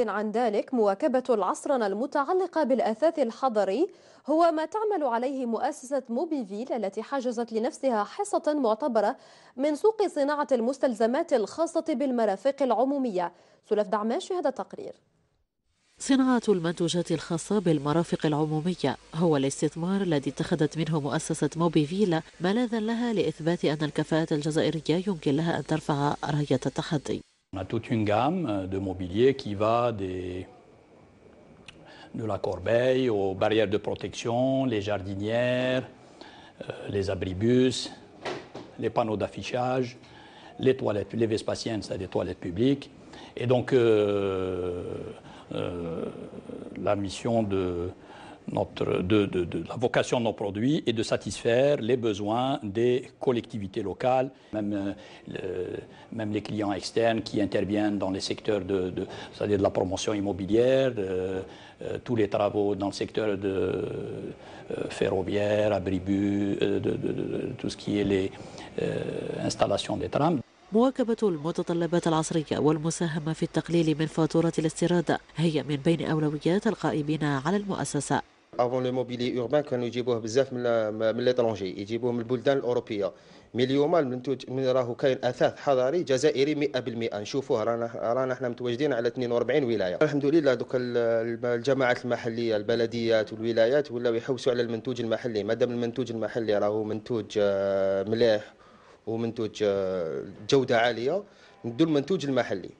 عن ذلك مواكبة العصرنة المتعلقة بالأثاث الحضري هو ما تعمل عليه مؤسسة موبيفيل التي حجزت لنفسها حصة معتبرة من سوق صناعة المستلزمات الخاصة بالمرافق العمومية سلف دعماش في هذا التقرير صناعة المنتوجات الخاصة بالمرافق العمومية هو الاستثمار الذي اتخذت منه مؤسسة موبي فيلا ملاذا لها لإثبات أن الكفاءات الجزائرية يمكن لها أن ترفع راية التحدي On a toute une gamme euh, de mobilier qui va de la corbeille aux barrières de protection, les jardinières, euh, les abribus, les panneaux d'affichage, les toilettes, les vespasiennes, cest des toilettes publiques. Et donc, euh, la mission de, notre, de, la vocation de nos produits est de satisfaire les besoins des collectivités locales, même, euh, même les clients externes qui interviennent dans les secteurs de, à dire de la promotion immobilière, euh, tous les travaux dans le secteur de, euh, ferroviaire, abribus, de, tout ce qui est les installations des trams. مواكبة المتطلبات العصرية والمساهمة في التقليل من فاتورة الاستيراد هي من بين أولويات القائمين على المؤسسة افون لو موبيلي اوربان كانوا يجيبوه بزاف من من ليترونجي يجيبوه من البلدان الاوروبيه مي اليوم المنتوج من راهو كاين اثاث حضاري جزائري 100% نشوفوه رانا رانا احنا متواجدين على 42 ولايه الحمد لله دوك الجماعات المحليه البلديات والولايات ولاو يحوسوا على المنتوج المحلي مادام المنتوج المحلي راهو منتوج مليح ومنتوج جوده عاليه ندو المنتوج المحلي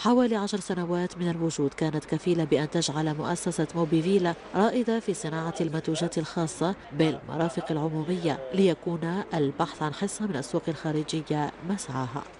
حوالي عشر سنوات من الوجود كانت كفيلة بأن تجعل مؤسسة موبي فيلا رائدة في صناعة المنتوجات الخاصة بالمرافق العمومية ليكون البحث عن حصة من السوق الخارجية مسعاها